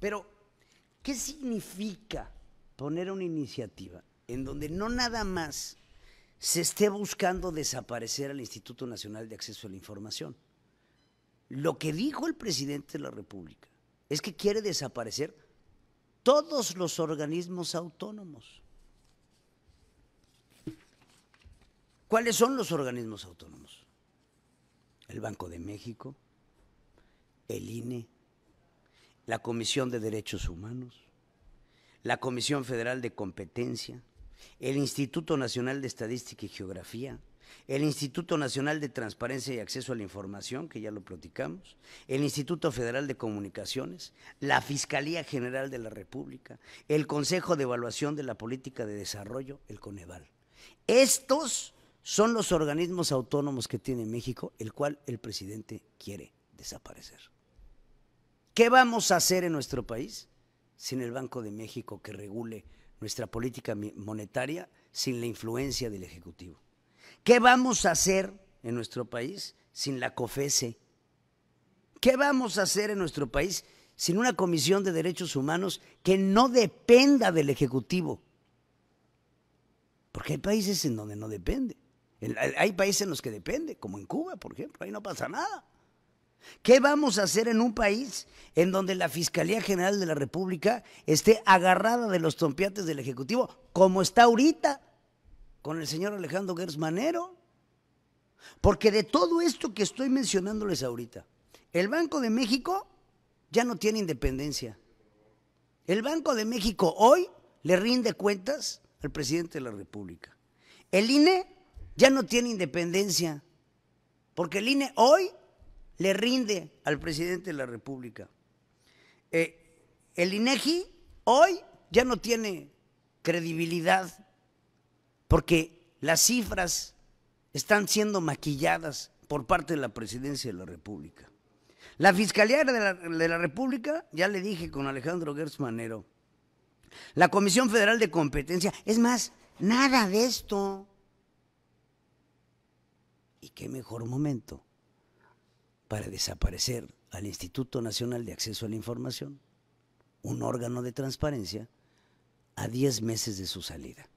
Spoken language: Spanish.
Pero, ¿qué significa poner una iniciativa en donde no nada más se esté buscando desaparecer al Instituto Nacional de Acceso a la Información? Lo que dijo el presidente de la República es que quiere desaparecer todos los organismos autónomos. ¿Cuáles son los organismos autónomos? El Banco de México, el INE, la Comisión de Derechos Humanos, la Comisión Federal de Competencia, el Instituto Nacional de Estadística y Geografía, el Instituto Nacional de Transparencia y Acceso a la Información, que ya lo platicamos, el Instituto Federal de Comunicaciones, la Fiscalía General de la República, el Consejo de Evaluación de la Política de Desarrollo, el Coneval. Estos son los organismos autónomos que tiene México, el cual el presidente quiere desaparecer. ¿Qué vamos a hacer en nuestro país sin el Banco de México que regule nuestra política monetaria, sin la influencia del Ejecutivo? ¿Qué vamos a hacer en nuestro país sin la COFESE? ¿Qué vamos a hacer en nuestro país sin una Comisión de Derechos Humanos que no dependa del Ejecutivo? Porque hay países en donde no depende. Hay países en los que depende, como en Cuba, por ejemplo, ahí no pasa nada. ¿Qué vamos a hacer en un país en donde la Fiscalía General de la República esté agarrada de los trompiates del Ejecutivo, como está ahorita con el señor Alejandro Gersmanero? Porque de todo esto que estoy mencionándoles ahorita, el Banco de México ya no tiene independencia. El Banco de México hoy le rinde cuentas al presidente de la República. El INE ya no tiene independencia, porque el INE hoy le rinde al presidente de la República. Eh, el INEGI e hoy ya no tiene credibilidad porque las cifras están siendo maquilladas por parte de la presidencia de la República. La Fiscalía de la, República, ya le dije con Alejandro Gertz la Comisión Federal de Competencia, es más, nada de esto. ¿Y qué mejor momento para desaparecer al Instituto Nacional de Acceso a la Información, un órgano de transparencia, a 10 meses de su salida.